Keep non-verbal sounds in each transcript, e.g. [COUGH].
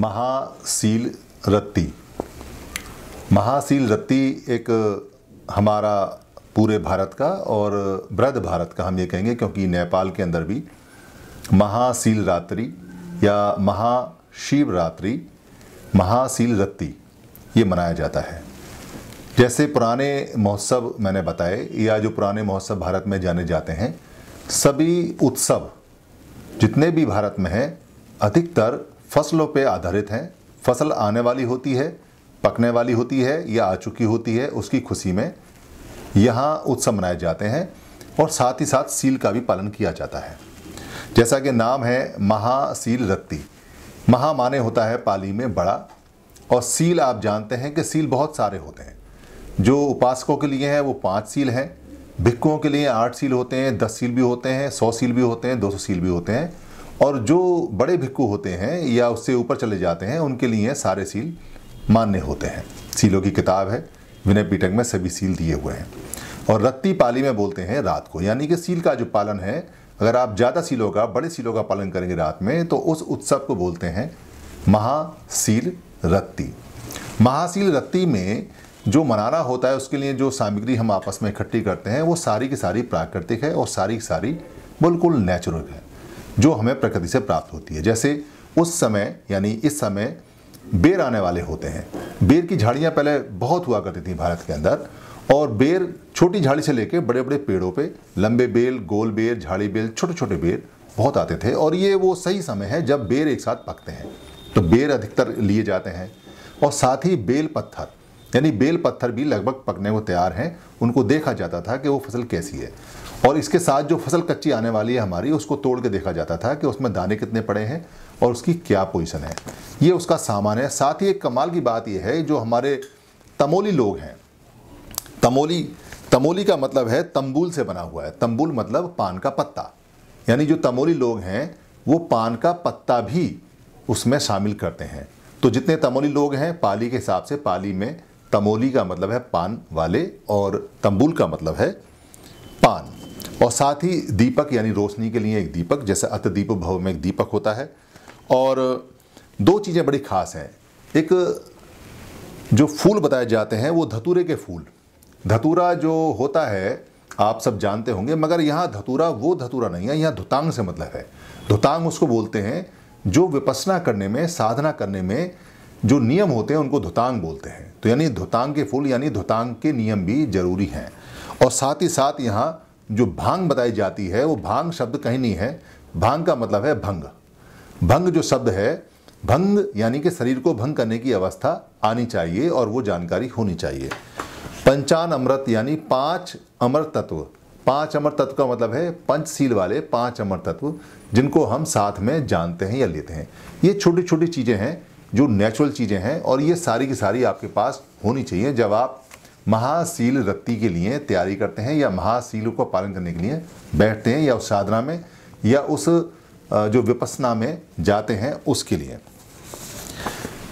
महासील रत्ती महासील रत्ती एक हमारा पूरे भारत का और ब्रद भारत का हम ये कहेंगे क्योंकि नेपाल के अंदर भी महासील रात्रि या महाशिवरात्रि महासील रत्ती ये मनाया जाता है जैसे पुराने महोत्सव मैंने बताए या जो पुराने महोत्सव भारत में जाने जाते हैं सभी उत्सव जितने भी भारत में हैं अधिकतर फसलों पे आधारित हैं फसल आने वाली होती है पकने वाली होती है या आ चुकी होती है उसकी खुशी में यहाँ उत्सव मनाए जाते हैं और साथ ही साथ सील का भी पालन किया जाता है जैसा कि नाम है महासील रत्ती महा माने होता है पाली में बड़ा और सील आप जानते हैं कि सील बहुत सारे होते हैं जो उपासकों के लिए हैं वो पाँच सील हैं भिक्कुओं के लिए आठ सील होते हैं दस सील भी होते हैं सौ सील भी होते हैं दो सौ सील भी होते हैं और जो बड़े भिक्कू होते हैं या उससे ऊपर चले जाते हैं उनके लिए सारे सील मान्य होते हैं सीलों की किताब है विनय पीटक में सभी सील दिए हुए हैं और रत्ती पाली में बोलते हैं रात को यानी कि सील का जो पालन है अगर आप ज़्यादा सीलों का बड़े सीलों का पालन करेंगे रात में तो उस उत्सव को बोलते हैं महाशील रत्ती महाशील रत्ती में जो मनाना होता है उसके लिए जो सामग्री हम आपस में इकट्ठी करते हैं वो सारी की सारी प्राकृतिक है और सारी की सारी बिल्कुल नेचुरल है जो हमें प्रकृति से प्राप्त होती है जैसे उस समय यानी इस समय बेर आने वाले होते हैं बेर की झाड़ियाँ पहले बहुत हुआ करती थी भारत के अंदर और बेर छोटी झाड़ी से लेकर बड़े बड़े पेड़ों पे लंबे बेल गोल बेर झाड़ी बेल छोटे छोटे बेर बहुत आते थे और ये वो सही समय है जब बेर एक साथ पकते हैं तो बेर अधिकतर लिए जाते हैं और साथ ही बेल पत्थर यानी बेल पत्थर भी लगभग पकने को तैयार हैं उनको देखा जाता था कि वो फसल कैसी है और इसके साथ जो फसल कच्ची आने वाली है हमारी उसको तोड़ के देखा जाता था कि उसमें दाने कितने पड़े हैं और उसकी क्या पोजिशन है ये उसका सामान है साथ ही एक कमाल की बात यह है जो हमारे तमोली लोग हैं तमोली तमोली का मतलब है तंबूल से बना हुआ है तंबूल मतलब पान का पत्ता यानी जो तमोली लोग हैं वो पान का पत्ता भी उसमें शामिल करते हैं तो जितने तमोली लोग हैं पाली के हिसाब से पाली में तमोली का मतलब है पान वाले और तंबूल का मतलब है पान और साथ ही दीपक यानी रोशनी के लिए एक दीपक जैसे अत दीप भव में एक दीपक होता है और दो चीज़ें बड़ी खास हैं एक जो फूल बताए जाते हैं वो धतूरे के फूल धतूरा जो होता है आप सब जानते होंगे मगर यहाँ धतूरा वो धतूरा नहीं है यहाँ धुतांग से मतलब है धुतांग उसको बोलते हैं जो विपसना करने में साधना करने में जो नियम होते हैं उनको धुतांग बोलते हैं तो यानी धुतांग के फूल यानी धुतांग के नियम भी जरूरी हैं और साथ ही साथ यहाँ जो भांग बताई जाती है वो भांग शब्द कहीं नहीं है भांग का मतलब है भंग भंग जो शब्द है भंग यानी कि शरीर को भंग करने की अवस्था आनी चाहिए और वो जानकारी होनी चाहिए पंचान अमृत यानी पांच अमर तत्व पांच अमर तत्व का मतलब है पंचशील वाले पांच अमर तत्व जिनको हम साथ में जानते हैं या लेते हैं ये छोटी छोटी चीज़ें हैं जो नेचुरल चीज़ें हैं और ये सारी की सारी आपके पास होनी चाहिए जब आप महाशील रत्ती के लिए तैयारी करते हैं या महाशील को पालन करने के लिए बैठते हैं या उस साधना में या उस जो विपसना में जाते हैं उसके लिए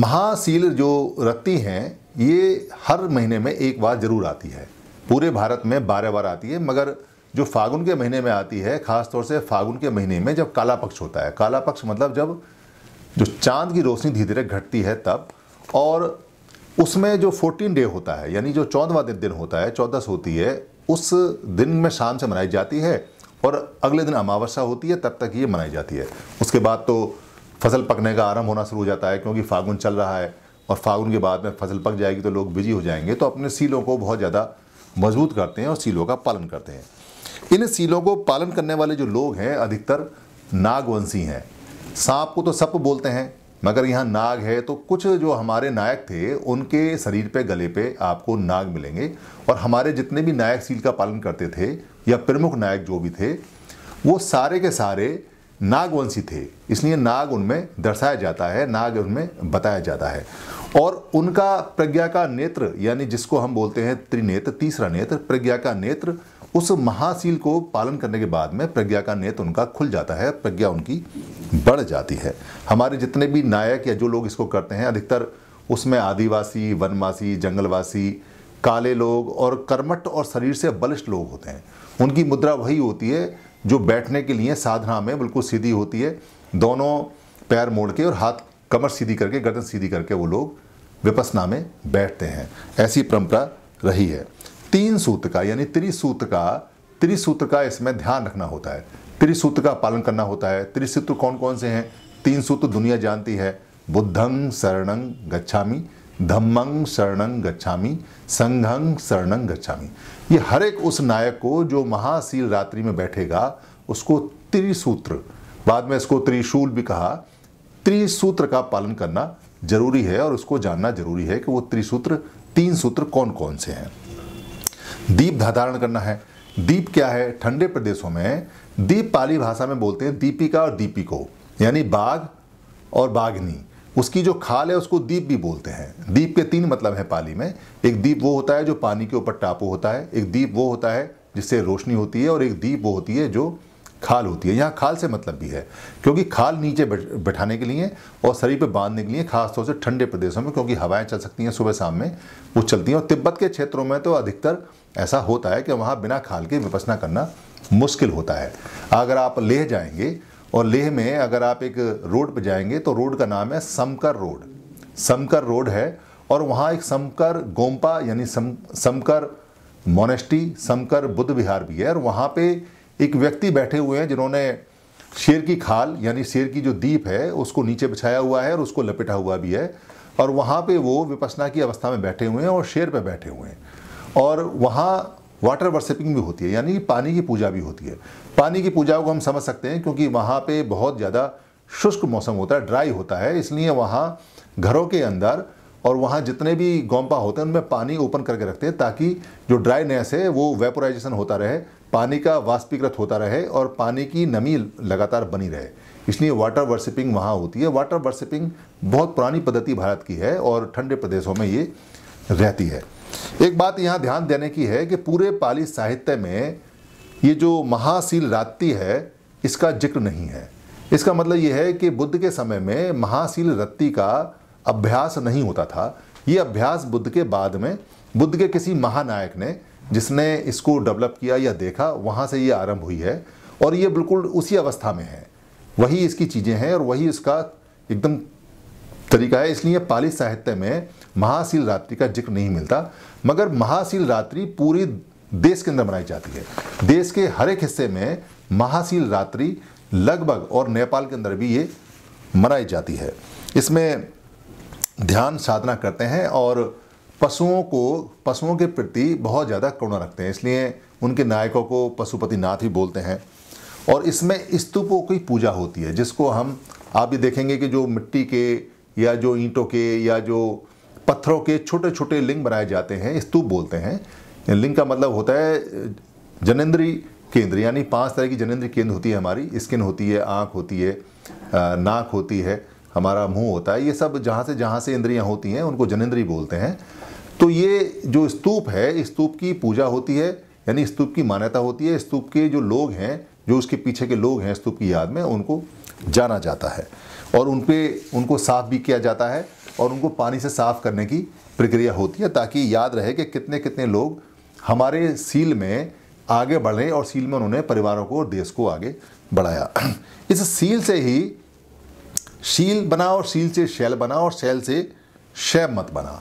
महाशील जो रत्ती हैं ये हर महीने में एक बार ज़रूर आती है पूरे भारत में बारह बार आती है मगर जो फागुन के महीने में आती है खासतौर से फागुन के महीने में जब काला पक्ष होता है काला पक्ष मतलब जब जो चांद की रोशनी धीरे धीरे घटती है तब और उसमें जो फोर्टीन डे होता है यानी जो चौदवा दिन होता है चौदस होती है उस दिन में शाम से मनाई जाती है और अगले दिन अमावस्या होती है तब तक ये मनाई जाती है उसके बाद तो फसल पकने का आरंभ होना शुरू हो जाता है क्योंकि फागुन चल रहा है और फागुन के बाद में फसल पक जाएगी तो लोग बिजी हो जाएंगे तो अपने सीलों को बहुत ज़्यादा मजबूत करते हैं और सीलों का पालन करते हैं इन सीलों को पालन करने वाले जो लोग हैं अधिकतर नागवंशी हैं सांप को तो सप बोलते हैं मगर यहाँ नाग है तो कुछ जो हमारे नायक थे उनके शरीर पे गले पे आपको नाग मिलेंगे और हमारे जितने भी नायक सील का पालन करते थे या प्रमुख नायक जो भी थे वो सारे के सारे नागवंशी थे इसलिए नाग उनमें दर्शाया जाता है नाग उनमें बताया जाता है और उनका प्रज्ञा का नेत्र यानी जिसको हम बोलते हैं त्रिनेत्र तीसरा नेत्र प्रज्ञा का नेत्र उस महासील को पालन करने के बाद में प्रज्ञा का नेत उनका खुल जाता है प्रज्ञा उनकी बढ़ जाती है हमारे जितने भी नायक या जो लोग इसको करते हैं अधिकतर उसमें आदिवासी वनवासी जंगलवासी काले लोग और कर्मठ और शरीर से बलिष्ठ लोग होते हैं उनकी मुद्रा वही होती है जो बैठने के लिए साधना में बिल्कुल सीधी होती है दोनों पैर मोड़ के और हाथ कमर सीधी करके गर्दन सीधी करके वो लोग विपसना में बैठते हैं ऐसी परंपरा रही है तीन सूत्र का यानी त्रिसूत्र का त्रिसूत्र का इसमें ध्यान रखना होता है त्रिसूत्र का पालन करना होता है त्रिसूत्र कौन कौन से हैं तीन सूत्र दुनिया जानती है बुद्धंग शरणंग गच्छामी धम्मंग शरणंग गच्छामी संघंग शरणंग गच्छामी ये हर एक उस नायक को जो महाशील रात्रि में बैठेगा उसको त्रिसूत्र बाद में इसको त्रिशूल भी कहा त्रिसूत्र का पालन करना जरूरी है और उसको जानना जरूरी है कि वो त्रिसूत्र तीन सूत्र कौन कौन से हैं दीप धारण करना है दीप क्या है ठंडे प्रदेशों में दीप पाली भाषा में बोलते हैं दीपिका और दीपिको यानी बाघ और बाघनी उसकी जो खाल है उसको दीप भी बोलते हैं दीप के तीन मतलब हैं पाली में एक दीप वो होता है जो पानी के ऊपर टापू होता है एक दीप वो होता है जिससे रोशनी होती है और एक दीप वो होती है जो खाल होती है यहाँ खाल से मतलब भी है क्योंकि खाल नीचे बैठाने के लिए और शरीर पर बांधने के लिए खासतौर से ठंडे प्रदेशों में क्योंकि हवाएं चल सकती हैं सुबह शाम में वो चलती हैं और तिब्बत के क्षेत्रों में तो अधिकतर ऐसा होता है कि वहाँ बिना खाल के विपसना करना मुश्किल होता है अगर आप लेह जाएंगे और लेह में अगर आप एक रोड पर जाएंगे तो रोड का नाम है समकर रोड समकर रोड है और वहाँ एक समकर गोम्पा यानी सम समकर मोनेस्टी समकर बुद्ध विहार भी है और वहाँ पे एक व्यक्ति बैठे हुए हैं जिन्होंने शेर की खाल यानी शेर की जो दीप है उसको नीचे बिछाया हुआ है और उसको लपेटा हुआ भी है और वहाँ पे वो विपसना की अवस्था में बैठे हुए हैं और शेर पे बैठे हुए हैं और वहाँ वाटर वर्शिपिंग भी होती है यानी पानी की पूजा भी होती है पानी की पूजा को हम समझ सकते हैं क्योंकि वहाँ पे बहुत ज़्यादा शुष्क मौसम होता है ड्राई होता है इसलिए वहाँ घरों के अंदर और वहाँ जितने भी गोम्पा होते हैं उनमें पानी ओपन करके रखते हैं ताकि जो ड्राईनेस है वो वेपोराइजेशन होता रहे पानी का वाष्पीकृत होता रहे और पानी की नमी लगातार बनी रहे इसलिए वाटर वर्शिपिंग वहाँ होती है वाटर वर्शिपिंग बहुत पुरानी पद्धति भारत की है और ठंडे प्रदेशों में ये रहती है एक बात यहाँ ध्यान देने की है कि पूरे पाली साहित्य में ये जो महाशील रात्ति है इसका जिक्र नहीं है इसका मतलब ये है कि बुद्ध के समय में महाशील रत्ती का अभ्यास नहीं होता था ये अभ्यास बुद्ध के बाद में बुद्ध के किसी महानायक ने जिसने इसको डेवलप किया या देखा वहाँ से ये आरंभ हुई है और ये बिल्कुल उसी अवस्था में है वही इसकी चीज़ें हैं और वही इसका एकदम तरीका है इसलिए पाली साहित्य में महाशील रात्रि का जिक्र नहीं मिलता मगर महाशील रात्रि पूरी देश के अंदर मनाई जाती है देश के हर एक हिस्से में महाशील रात्रि लगभग और नेपाल के अंदर भी ये मनाई जाती है इसमें ध्यान साधना करते हैं और पशुओं को पशुओं के प्रति बहुत ज़्यादा करुणा रखते हैं इसलिए उनके नायकों को पशुपतिनाथ ही बोलते हैं और इसमें स्तूपों की पूजा होती है जिसको हम आप ये देखेंगे कि जो मिट्टी के या जो ईंटों के या जो पत्थरों के छोटे छोटे लिंग बनाए जाते हैं स्तूप बोलते हैं लिंग का मतलब होता है जनेन्द्रीय केंद्र यानी पांच तरह की जनेन्द्रीय केंद्र होती है हमारी स्किन होती है आँख होती है नाक होती है हमारा मुंह होता है ये सब जहाँ से जहाँ से इंद्रियाँ होती हैं उनको जनेन्द्रीय बोलते हैं तो ये जो स्तूप है स्तूप की पूजा होती है यानी स्तूप की मान्यता होती है स्तूप के जो लोग हैं जो उसके पीछे के लोग हैं स्तूप की याद में उनको जाना जाता है और उन पर उनको साफ भी किया जाता है और उनको पानी से साफ करने की प्रक्रिया होती है ताकि याद रहे कि कितने कितने लोग हमारे सील में आगे बढ़े और सील में उन्होंने परिवारों को और देश को आगे बढ़ाया [CLEARS THROAT] इस सील से ही सील बना और सील से शैल बना और शैल से शैव मत बना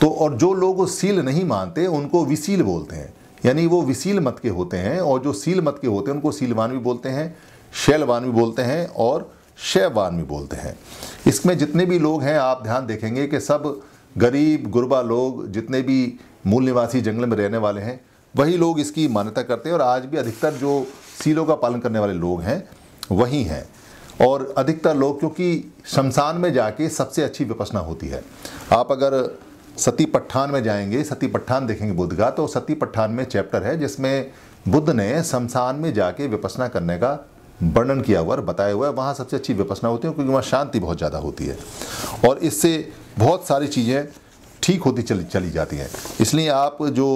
तो और जो लोग सील नहीं मानते उनको विसील बोलते हैं यानी वो विसील मत के होते हैं और जो सील मत के होते हैं उनको सीलवान भी बोलते हैं शैलवान भी बोलते हैं और शैवान भी बोलते हैं इसमें जितने भी लोग हैं आप ध्यान देखेंगे कि सब गरीब गुरबा लोग जितने भी मूल निवासी जंगल में रहने वाले हैं वही लोग इसकी मान्यता करते हैं और आज भी अधिकतर जो सीलों का पालन करने वाले लोग हैं वही हैं और अधिकतर लोग क्योंकि शमशान में जाके सबसे अच्छी विपसना होती है आप अगर सती पठान में जाएंगे सती पट्ठान देखेंगे बुद्ध का तो सती पठान में चैप्टर है जिसमें बुद्ध ने शमशान में जाके विपसना करने का वर्णन किया हुआ है बताया हुआ है वहाँ सबसे अच्छी विपसना होती है क्योंकि वहाँ शांति बहुत ज़्यादा होती है और इससे बहुत सारी चीज़ें ठीक होती चली चली जाती हैं इसलिए आप जो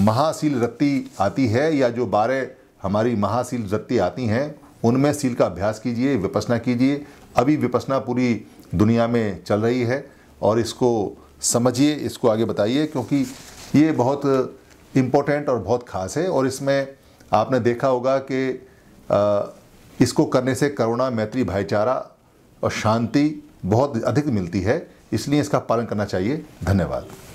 महाशील रत्ती आती है या जो बारह हमारी महाशील रत्ती आती हैं उनमें सील का अभ्यास कीजिए विपसना कीजिए अभी विपसना पूरी दुनिया में चल रही है और इसको समझिए इसको आगे बताइए क्योंकि ये बहुत इम्पोर्टेंट और बहुत ख़ास है और इसमें आपने देखा होगा कि इसको करने से करुणा मैत्री भाईचारा और शांति बहुत अधिक मिलती है इसलिए इसका पालन करना चाहिए धन्यवाद